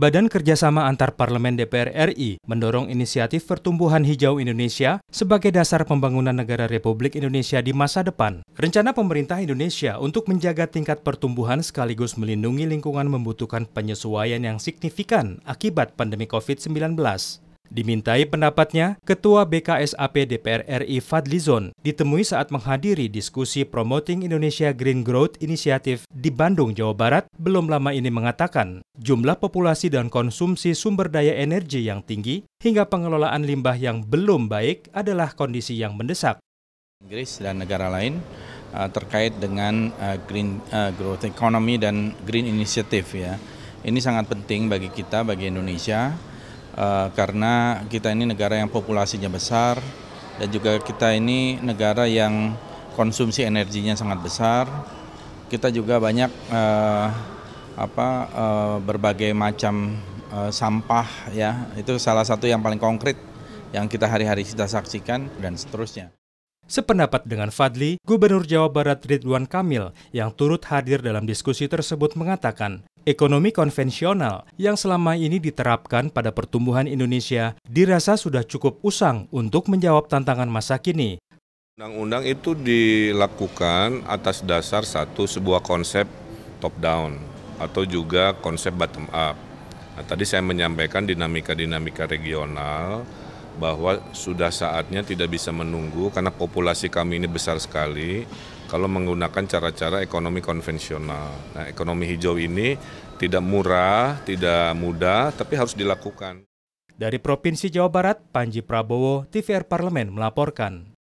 Badan Kerjasama Antar Parlemen DPR RI mendorong inisiatif pertumbuhan hijau Indonesia sebagai dasar pembangunan negara Republik Indonesia di masa depan. Rencana pemerintah Indonesia untuk menjaga tingkat pertumbuhan sekaligus melindungi lingkungan membutuhkan penyesuaian yang signifikan akibat pandemi COVID-19. Dimintai pendapatnya, Ketua BKSAP DPR RI Fadlizon ditemui saat menghadiri diskusi Promoting Indonesia Green Growth Initiative di Bandung, Jawa Barat belum lama ini mengatakan jumlah populasi dan konsumsi sumber daya energi yang tinggi hingga pengelolaan limbah yang belum baik adalah kondisi yang mendesak. Inggris dan negara lain eh, terkait dengan eh, green eh, growth economy dan green initiative ya. Ini sangat penting bagi kita, bagi Indonesia Eh, karena kita ini negara yang populasinya besar dan juga kita ini negara yang konsumsi energinya sangat besar. Kita juga banyak uh, apa uh, berbagai macam sampah ya. Itu salah satu yang paling konkret yang kita hari-hari kita saksikan dan seterusnya. Sependapat dengan Fadli, Gubernur Jawa Barat Ridwan Kamil yang turut hadir dalam diskusi tersebut mengatakan, Ekonomi konvensional yang selama ini diterapkan pada pertumbuhan Indonesia dirasa sudah cukup usang untuk menjawab tantangan masa kini. Undang-undang itu dilakukan atas dasar satu sebuah konsep top down atau juga konsep bottom up. Nah, tadi saya menyampaikan dinamika-dinamika regional bahwa sudah saatnya tidak bisa menunggu karena populasi kami ini besar sekali kalau menggunakan cara-cara ekonomi konvensional. Nah, ekonomi hijau ini tidak murah, tidak mudah, tapi harus dilakukan. Dari Provinsi Jawa Barat, Panji Prabowo, TVR Parlemen melaporkan.